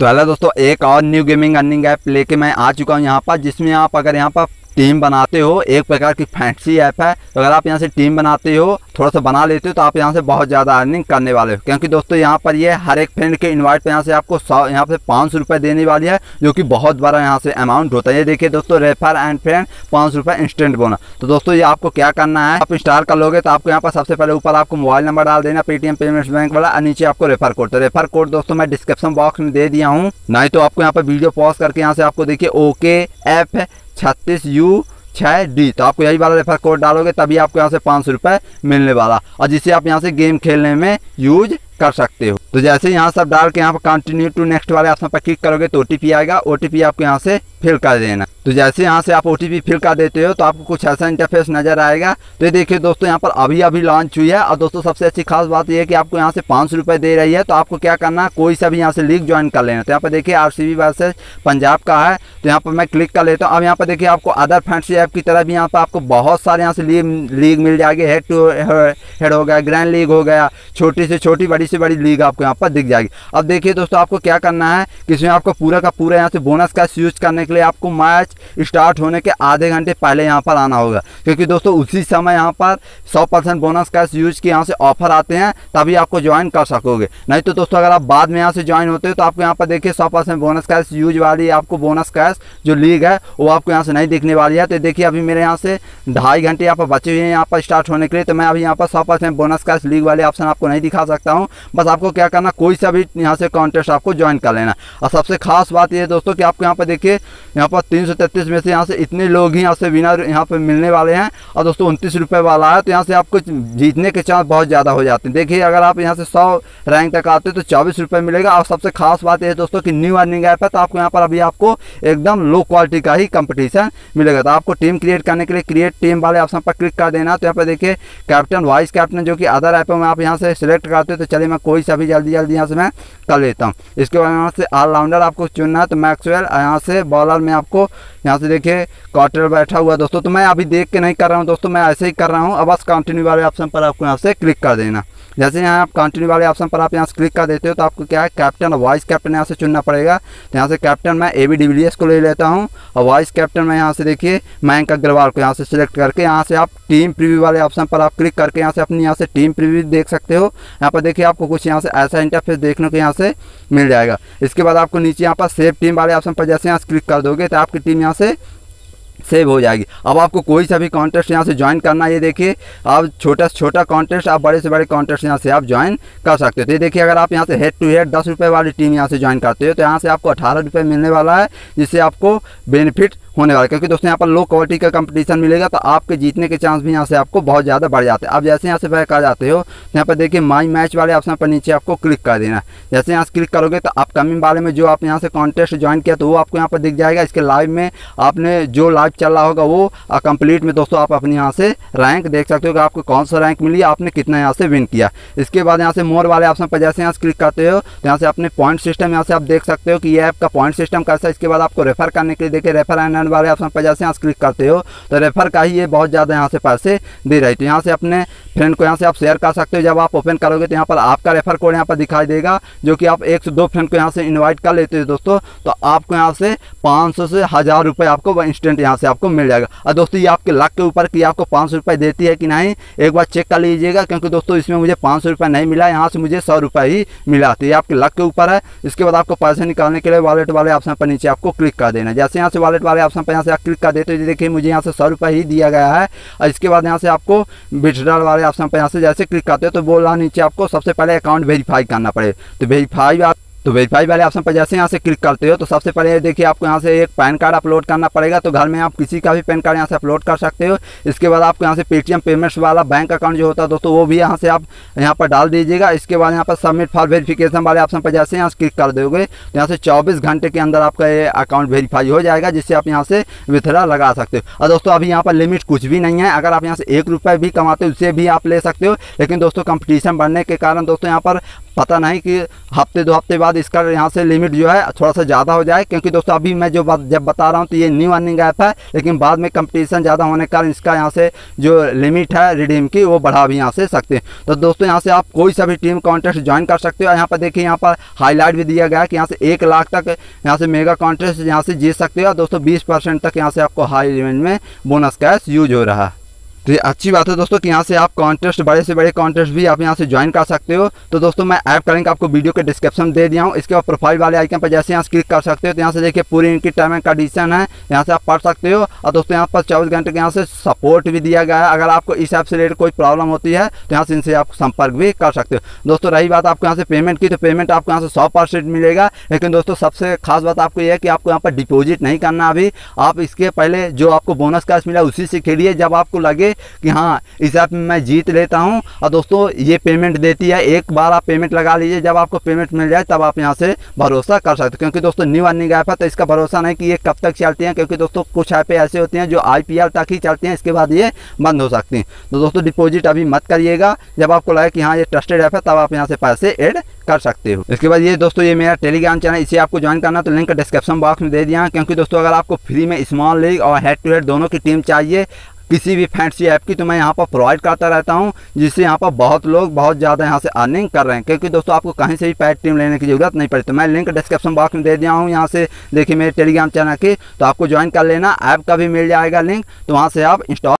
तो हेलो दोस्तों एक और न्यू गेमिंग अर्निंग ऐप लेके मैं आ चुका हूँ यहाँ पर जिसमें आप अगर यहाँ पर टीम बनाते हो एक प्रकार की फैंसी ऐप है तो अगर आप यहाँ से टीम बनाते हो थोड़ा सा बना लेते हो तो आप यहाँ से बहुत ज़्यादा अर्निंग करने वाले हो क्योंकि दोस्तों यहाँ पर ये हर एक फ्रेंड के इन्वाइट पर यहाँ से आपको सौ यहाँ से पाँच सौ रुपये देने वाली है जो कि बहुत बड़ा यहाँ से अमाउंट होता है ये देखिए दोस्तों रेफर एंड फ्रेंड पाँच सौ रुपये इंस्टेंट बोना तो दोस्तों ये आपको क्या करना है आप स्टार कर लोगे तो आपको यहाँ पर सबसे पहले ऊपर आपको मोबाइल नंबर डाल देना पेटीएम पेमेंट्स बैंक वाला और नीचे आपको रेफर कोड तो रेफर कोड दोस्तों मैं डिस्क्रिप्शन बॉक्स में दे दिया हूँ नहीं तो आपको यहाँ पर वीडियो पॉज करके यहाँ से आपको देखिए ओके ऐप है छत्तीस यू छः डी तो आपको यही वाला रेफर कोड डालोगे तभी आपको यहाँ से पाँच सौ रुपये मिलने वाला और जिसे आप यहाँ से गेम खेलने में यूज कर सकते हो तो जैसे यहाँ सब डाल के यहाँ पर कंटिन्यू टू नेक्स्ट वाले ऑप्शन पर क्लिक करोगे तो ओ आएगा ओ आपको यहाँ से फिल कर देना तो जैसे यहाँ से आप ओ फिल कर देते हो तो आपको कुछ ऐसा इंटरफेस नजर आएगा तो ये देखिए दोस्तों यहाँ पर अभी अभी लॉन्च हुई है और दोस्तों सबसे अच्छी खास बात यह है कि आपको यहाँ से पाँच रुपये दे रही है तो आपको क्या करना है कोई सा भी यहाँ से लीग ज्वाइन कर लेना तो यहाँ पर देखिए आर सी वर्सेज पंजाब का है तो यहाँ पर मैं क्लिक कर लेता हूँ अब यहाँ पर देखिए आपको अदर फ्रेंडसी ऐप की तरह भी यहाँ पर आपको बहुत सारे यहाँ से लीग लीग मिल जाएगी हेड टू हेड हो गया ग्रैंड लीग हो गया छोटी से छोटी बड़ी से बड़ी लीग आपको यहाँ पर दिख जाएगी अब देखिए दोस्तों आपको क्या करना है कि इसमें आपको पूरा का पूरा यहाँ से बोनस का यूज करने के लिए आपको मैच स्टार्ट होने के आधे घंटे पहले यहाँ पर आना होगा क्योंकि दोस्तों उसी समय यहाँ पर 100 परसेंट बोनस कैश यूज के यहाँ से ऑफर आते हैं तभी आपको ज्वाइन कर सकोगे नहीं तो दोस्तों अगर आप बाद में यहाँ से ज्वाइन होते हो तो आपको यहाँ पर देखिए सौ बोनस कैश यूज वाली आपको बोनस कैश जो लीग है वो आपको यहाँ से नहीं दिखने वाली है तो देखिए अभी मेरे यहाँ से ढाई घंटे यहाँ पर बचे हुए हैं यहाँ पर स्टार्ट होने के लिए तो मैं अभी यहाँ पर सौ बोनस कैश लीग वाले ऑप्शन आपको नहीं दिखा सकता हूँ बस आपको क्या करना कोई सा भी यहाँ से कॉन्टेस्ट आपको ज्वाइन कर लेना और सबसे खास बात ये दोस्तों कि आपको यहाँ पर देखिए यहाँ पर तीन सौ में से यहाँ से इतने लोग ही यहाँ से विनर यहाँ पर मिलने वाले हैं और दोस्तों उनतीस वाला है तो यहाँ से आपको जीतने के चांस बहुत ज़्यादा हो जाते हैं देखिए अगर आप यहाँ से सौ रैंक तक आते तो चौबीस मिलेगा और सबसे खास बात यह दोस्तों की न्यू अर्निंग ऐप है तो आपको यहाँ पर अभी आपको एकदम लो क्वालिटी का ही कंपटीशन मिलेगा तो आपको टीम क्रिएट करने के लिए क्रिएट टीम वाले ऑप्शन पर क्लिक कर देना तो यहाँ पर देखिए कैप्टन वाइस कैप्टन जो कि अदर ऐप में आप यहाँ से सिलेक्ट करते हो तो चलिए मैं कोई सा भी जल्दी जल्दी यहाँ से मैं कर लेता हूँ इसके बाद यहाँ से ऑलराउंडर आपको चुनना है तो मैक्सवेल यहाँ से बॉलर फिलहाल मैं आपको यहाँ से देखिए कॉटर बैठा हुआ दोस्तों तो मैं अभी देख के नहीं कर रहा हूँ दोस्तों मैं ऐसे ही कर रहा हूँ अब बस कंटिन्यू वाले ऑप्शन पर आपको यहाँ से क्लिक कर देना जैसे यहाँ आप कंटिन्यू वाले ऑप्शन पर आप यहाँ से क्लिक कर देते हो तो आपको क्या है कैप्टन और वाइस कैप्टन यहाँ से चुनना पड़ेगा तो यहाँ से कैप्टन मैं ए बी डिविलियर्स को ले लेता हूँ और वाइस कैप्टन मैं यहाँ से देखिए मयंक अग्रवाल को यहाँ से सिलेक्ट करके यहाँ से आप टीम प्रिव्यू वाले ऑप्शन पर आप क्लिक करके यहाँ से अपनी यहाँ से टीम प्रिव्यू देख सकते हो यहाँ पर देखिए आपको कुछ यहाँ से ऐसा इंटरफेस देखने को यहाँ से मिल जाएगा इसके बाद आपको नीचे यहाँ पर सेफ टीम वाले ऑप्शन पर जैसे यहाँ से क्लिक कर दोगे तो आपकी टीम यहाँ से सेव हो जाएगी अब आपको कोई सा भी कॉन्टेस्ट यहाँ से ज्वाइन करना ये देखिए आप छोटा से छोटा कॉन्टेस्ट आप बड़े से बड़े कॉन्टेस्ट यहाँ से आप ज्वाइन कर सकते हो तो ये देखिए अगर आप यहाँ से हेड टू हेड दस रुपये वाली टीम यहाँ से ज्वाइन करते हो तो यहाँ से आपको अठारह रुपये मिलने वाला है जिससे आपको बेनिफिट होने वाला है क्योंकि दोस्तों यहाँ पर लो क्वालिटी का कंपटीशन मिलेगा तो आपके जीतने के चांस भी यहाँ से आपको बहुत ज़्यादा बढ़ जाते हैं आप जैसे यहाँ से बैक आ जाते हो तो यहाँ पर देखिए माई मैच वाले ऑप्शन पर नीचे आपको क्लिक कर देना जैसे यहाँ से क्लिक करोगे तो अपकमिंग वाले में जो आप यहाँ से कॉन्टेस्ट ज्वाइन किया तो वो आपको यहाँ पर दिख जाएगा इसके लाइव में आपने जो लाइव रैंक चल रहा होगा वो कंप्लीट में दोस्तों आप अपने यहाँ से रैंक देख सकते हो कि आपको कौन सा रैंक मिली आपने कितना यहाँ से विन किया इसके बाद यहाँ से मोर वाले ऑप्शन पर जैसे यहाँ से क्लिक करते हो तो यहाँ से अपने पॉइंट सिस्टम यहाँ से आप देख सकते हो कि ये ऐप का पॉइंट सिस्टम कैसा है इसके बाद आपको रेफर करने के लिए देखिए रेफर एंड एंड वाले ऑप्शन पर जैसे यहाँ से क्लिक करते हो तो रेफर का ही ये बहुत ज़्यादा यहाँ से पैसे दे रही तो यहाँ से अपने फ्रेंड को यहाँ से आप शेयर कर सकते हो जब आप ओपन करोगे तो यहाँ पर आपका रेफर कोड यहाँ पर दिखाई देगा जो कि आप एक से दो फ्रेंड को यहाँ से इन्वाइट कर लेते हो दोस्तों तो आपको यहाँ से पाँच से हज़ार रुपये आपको इंस्टेंट यहाँ से से आपको मिल जाएगा और दोस्तों ये आपके लाख के ऊपर की आपको पाँच सौ रुपये देती है कि नहीं एक बार चेक कर लीजिएगा क्योंकि दोस्तों इसमें मुझे पाँच सौ रुपये नहीं मिला यहाँ से मुझे सौ रुपये ही मिला तो ये आपके लाख के ऊपर है इसके बाद आपको पैसे निकालने के लिए वॉलेट वाले ऑप्शन पर नीचे आपको क्लिक कर देना जैसे यहाँ से वालेट वाले ऑप्शन पर यहाँ से आप क्लिक कर देते हो देखिए मुझे यहाँ से सौ रुपये ही दिया गया है और इसके बाद यहाँ से आपको विड्रॉल वाले ऑप्शन पर यहाँ से जैसे क्लिक करते हो तो बोल रहा नीचे आपको सबसे पहले अकाउंट वेरीफाई करना पड़े तो वेरीफाई आप तो वेरीफाई वाले ऑप्शन पर जैसे यहाँ से क्लिक करते हो तो सबसे पहले देखिए आपको यहाँ से एक पैन कार्ड अपलोड करना पड़ेगा तो घर में आप किसी का भी पैन कार्ड यहाँ से अपलोड कर सकते हो इसके बाद आपको यहाँ से पेटीएम पेमेंट्स वाला बैंक अकाउंट जो होता है दोस्तों वो भी यहाँ से आप यहाँ पर डाल दीजिएगा इसके बाद यहाँ पर सबमिट फॉर वेरीफिकेशन वाले ऑप्शन पर जैसे यहाँ से क्लिक कर दोगे तो यहाँ से चौबीस घंटे के अंदर आपका ये अकाउंट वेरीफाई हो जाएगा जिससे आप यहाँ से विथड्रा लगा सकते हो और दोस्तों अभी यहाँ पर लिमिट कुछ भी नहीं है अगर आप यहाँ से एक रुपये भी कमाते हो उसे भी आप ले सकते हो लेकिन दोस्तों कंपटीशन बढ़ने के कारण दोस्तों यहाँ पर पता नहीं कि हफ्ते दो हफ्ते बाद बाद इसका यहाँ से लिमिट जो है थोड़ा सा ज़्यादा हो जाए क्योंकि दोस्तों अभी मैं जो बात जब बता रहा हूँ तो ये न्यू अर्निंग ऐप है लेकिन बाद में कंपटीशन ज़्यादा होने के कारण इसका यहाँ से जो लिमिट है रिडीम की वो बढ़ा भी यहाँ से सकते हैं तो दोस्तों यहाँ से आप कोई सा भी टीम कॉन्टेस्ट ज्वाइन कर सकते हो यहाँ पर देखिए यहाँ पर हाईलाइट भी दिया गया है कि यहाँ से एक लाख तक यहाँ से मेगा कॉन्टेस्ट यहाँ से जीत सकते हो दोस्तों बीस तक यहाँ से आपको हाई लिमिट में बोनस कैश यूज हो रहा है तो ये अच्छी बात है दोस्तों कि यहाँ से आप कॉन्टेस्ट बड़े से बड़े कॉन्टेस्ट भी आप यहाँ से ज्वाइन कर सकते हो तो दोस्तों मैं ऐप का लिंक आपको वीडियो के डिस्क्रिप्शन दे दिया हूँ इसके बाद प्रोफाइल वाले आइकन पर जैसे यहाँ क्लिक कर सकते हो तो यहाँ से देखिए पूरी इनकी टर्म एंड कंडीशन है यहाँ से आप पढ़ सकते हो और दोस्तों यहाँ पर चौबीस घंटे के यहाँ से सपोर्ट भी दिया गया है अगर आपको इस ऐप से रिलेटेड कोई प्रॉब्लम होती है तो यहाँ से इनसे आप संपर्क भी कर सकते हो दोस्तों रही बात आपको यहाँ से पेमेंट की तो पेमेंट आपको यहाँ से सौ परसेंट मिलेगा लेकिन दोस्तों सबसे खास बात आपको यह है कि आपको यहाँ पर डिपोजिट नहीं करना अभी आप इसके पहले जो आपको बोनस कैश मिला उसी से खेलिए जब आपको लगे कि हाँ इस ऐप में मैं जीत लेता हूँ और दोस्तों ये पेमेंट देती है एक बार आप पेमेंट लगा लीजिए जब आपको पेमेंट मिल जाए तब आप यहाँ से भरोसा कर सकते हो क्योंकि दोस्तों न्यू अर्निंग ऐप है तो इसका भरोसा नहीं कि ये कब तक चलती हैं क्योंकि दोस्तों कुछ ऐपें ऐसे होती हैं जो आई तक ही चलती हैं इसके बाद ये बंद हो सकती हैं तो दोस्तों डिपोजिट अभी मत करिएगा जब आपको लगे कि हाँ ये ट्रस्टेड ऐप है तब आप यहाँ से पैसे एड कर सकते हो इसके बाद ये दोस्तों ये मेरा टेलीग्राम चैनल इसे आपको ज्वाइन करना तो लिंक डिस्क्रिप्शन बॉक्स में दे दिया क्योंकि दोस्तों अगर आपको फ्री में स्मॉल लीग और हेड टू हेड दोनों की टीम चाहिए किसी भी फैंसी ऐप की तो मैं यहाँ पर प्रोवाइड करता रहता हूँ जिससे यहाँ पर बहुत लोग बहुत ज़्यादा यहाँ से अर्निंग कर रहे हैं क्योंकि दोस्तों आपको कहीं से भी पैड टीम लेने की जरूरत नहीं पड़ती तो मैं लिंक डिस्क्रिप्शन बॉक्स में दे दिया हूँ यहाँ से देखिए मेरे टेलीग्राम चैनल की तो आपको ज्वाइन कर लेना ऐप का भी मिल जाएगा लिंक तो वहाँ से आप इंस्टॉल